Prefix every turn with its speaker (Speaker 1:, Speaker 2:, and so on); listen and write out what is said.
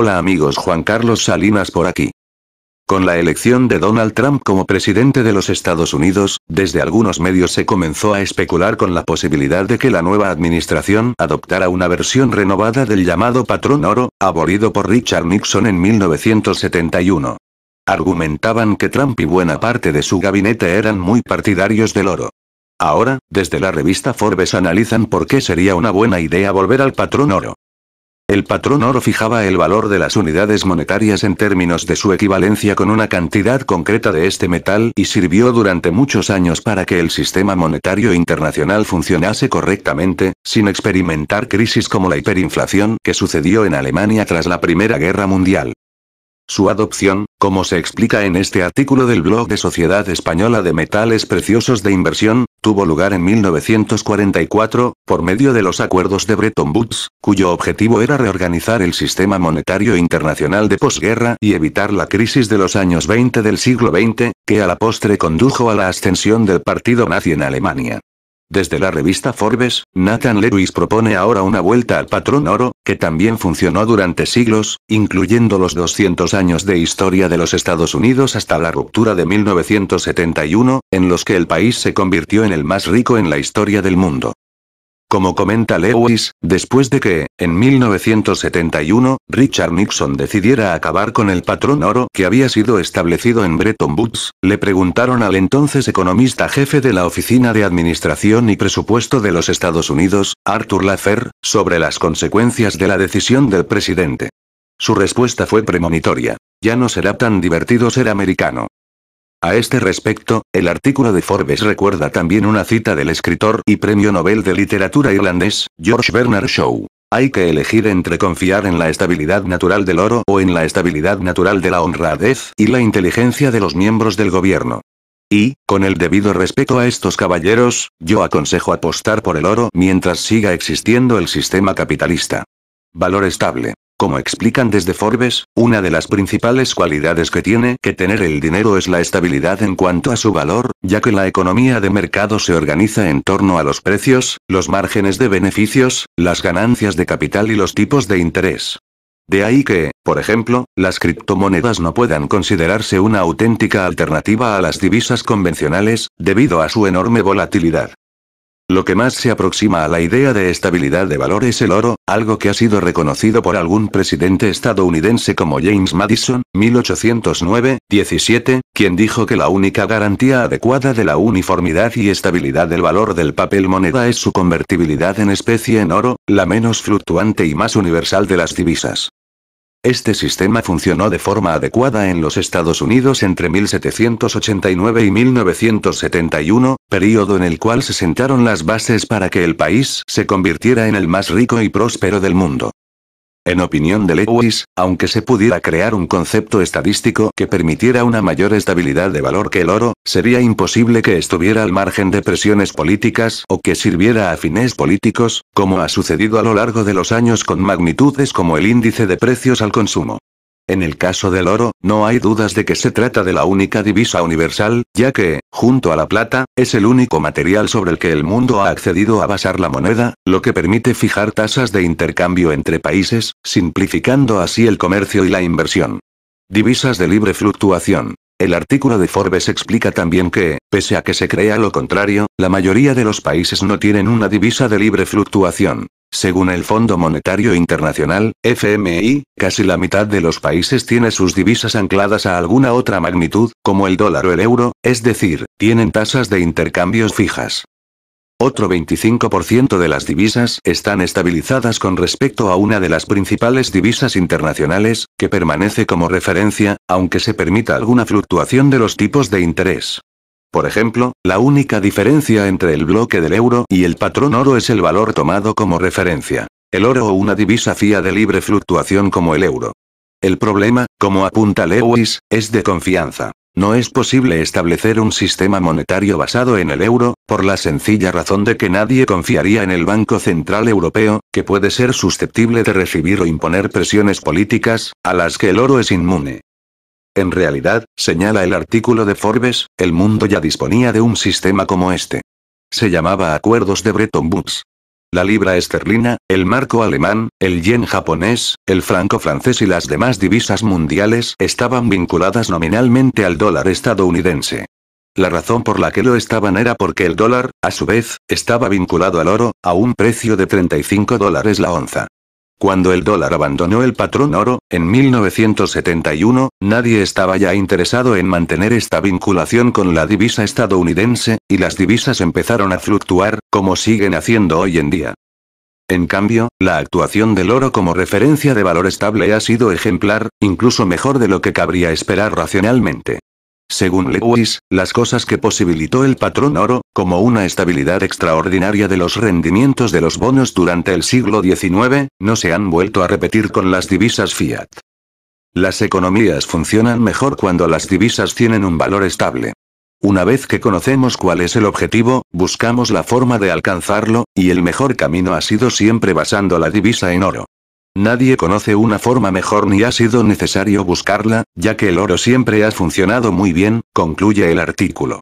Speaker 1: Hola amigos Juan Carlos Salinas por aquí. Con la elección de Donald Trump como presidente de los Estados Unidos, desde algunos medios se comenzó a especular con la posibilidad de que la nueva administración adoptara una versión renovada del llamado patrón oro, abolido por Richard Nixon en 1971. Argumentaban que Trump y buena parte de su gabinete eran muy partidarios del oro. Ahora, desde la revista Forbes analizan por qué sería una buena idea volver al patrón oro. El patrón oro fijaba el valor de las unidades monetarias en términos de su equivalencia con una cantidad concreta de este metal y sirvió durante muchos años para que el sistema monetario internacional funcionase correctamente, sin experimentar crisis como la hiperinflación que sucedió en Alemania tras la Primera Guerra Mundial. Su adopción, como se explica en este artículo del blog de Sociedad Española de Metales Preciosos de Inversión, tuvo lugar en 1944, por medio de los acuerdos de Bretton Woods, cuyo objetivo era reorganizar el sistema monetario internacional de posguerra y evitar la crisis de los años 20 del siglo XX, que a la postre condujo a la ascensión del Partido Nazi en Alemania. Desde la revista Forbes, Nathan Lewis propone ahora una vuelta al patrón oro, que también funcionó durante siglos, incluyendo los 200 años de historia de los Estados Unidos hasta la ruptura de 1971, en los que el país se convirtió en el más rico en la historia del mundo. Como comenta Lewis, después de que, en 1971, Richard Nixon decidiera acabar con el patrón oro que había sido establecido en Bretton Woods, le preguntaron al entonces economista jefe de la Oficina de Administración y Presupuesto de los Estados Unidos, Arthur Laffer, sobre las consecuencias de la decisión del presidente. Su respuesta fue premonitoria. Ya no será tan divertido ser americano. A este respecto, el artículo de Forbes recuerda también una cita del escritor y premio Nobel de Literatura irlandés, George Bernard Shaw. Hay que elegir entre confiar en la estabilidad natural del oro o en la estabilidad natural de la honradez y la inteligencia de los miembros del gobierno. Y, con el debido respeto a estos caballeros, yo aconsejo apostar por el oro mientras siga existiendo el sistema capitalista. Valor estable. Como explican desde Forbes, una de las principales cualidades que tiene que tener el dinero es la estabilidad en cuanto a su valor, ya que la economía de mercado se organiza en torno a los precios, los márgenes de beneficios, las ganancias de capital y los tipos de interés. De ahí que, por ejemplo, las criptomonedas no puedan considerarse una auténtica alternativa a las divisas convencionales, debido a su enorme volatilidad. Lo que más se aproxima a la idea de estabilidad de valor es el oro, algo que ha sido reconocido por algún presidente estadounidense como James Madison, 1809-17, quien dijo que la única garantía adecuada de la uniformidad y estabilidad del valor del papel moneda es su convertibilidad en especie en oro, la menos fluctuante y más universal de las divisas. Este sistema funcionó de forma adecuada en los Estados Unidos entre 1789 y 1971, periodo en el cual se sentaron las bases para que el país se convirtiera en el más rico y próspero del mundo. En opinión de Lewis, aunque se pudiera crear un concepto estadístico que permitiera una mayor estabilidad de valor que el oro, sería imposible que estuviera al margen de presiones políticas o que sirviera a fines políticos, como ha sucedido a lo largo de los años con magnitudes como el índice de precios al consumo. En el caso del oro, no hay dudas de que se trata de la única divisa universal, ya que, junto a la plata, es el único material sobre el que el mundo ha accedido a basar la moneda, lo que permite fijar tasas de intercambio entre países, simplificando así el comercio y la inversión. Divisas de libre fluctuación. El artículo de Forbes explica también que, pese a que se crea lo contrario, la mayoría de los países no tienen una divisa de libre fluctuación. Según el Fondo Monetario Internacional, FMI, casi la mitad de los países tiene sus divisas ancladas a alguna otra magnitud, como el dólar o el euro, es decir, tienen tasas de intercambios fijas. Otro 25% de las divisas están estabilizadas con respecto a una de las principales divisas internacionales, que permanece como referencia, aunque se permita alguna fluctuación de los tipos de interés. Por ejemplo, la única diferencia entre el bloque del euro y el patrón oro es el valor tomado como referencia. El oro o una divisa fía de libre fluctuación como el euro. El problema, como apunta Lewis, es de confianza. No es posible establecer un sistema monetario basado en el euro, por la sencilla razón de que nadie confiaría en el Banco Central Europeo, que puede ser susceptible de recibir o imponer presiones políticas, a las que el oro es inmune. En realidad, señala el artículo de Forbes, el mundo ya disponía de un sistema como este. Se llamaba Acuerdos de Bretton Woods. La libra esterlina, el marco alemán, el yen japonés, el franco francés y las demás divisas mundiales estaban vinculadas nominalmente al dólar estadounidense. La razón por la que lo estaban era porque el dólar, a su vez, estaba vinculado al oro, a un precio de 35 dólares la onza. Cuando el dólar abandonó el patrón oro, en 1971, nadie estaba ya interesado en mantener esta vinculación con la divisa estadounidense, y las divisas empezaron a fluctuar, como siguen haciendo hoy en día. En cambio, la actuación del oro como referencia de valor estable ha sido ejemplar, incluso mejor de lo que cabría esperar racionalmente. Según Lewis, las cosas que posibilitó el patrón oro, como una estabilidad extraordinaria de los rendimientos de los bonos durante el siglo XIX, no se han vuelto a repetir con las divisas fiat. Las economías funcionan mejor cuando las divisas tienen un valor estable. Una vez que conocemos cuál es el objetivo, buscamos la forma de alcanzarlo, y el mejor camino ha sido siempre basando la divisa en oro. Nadie conoce una forma mejor ni ha sido necesario buscarla, ya que el oro siempre ha funcionado muy bien, concluye el artículo.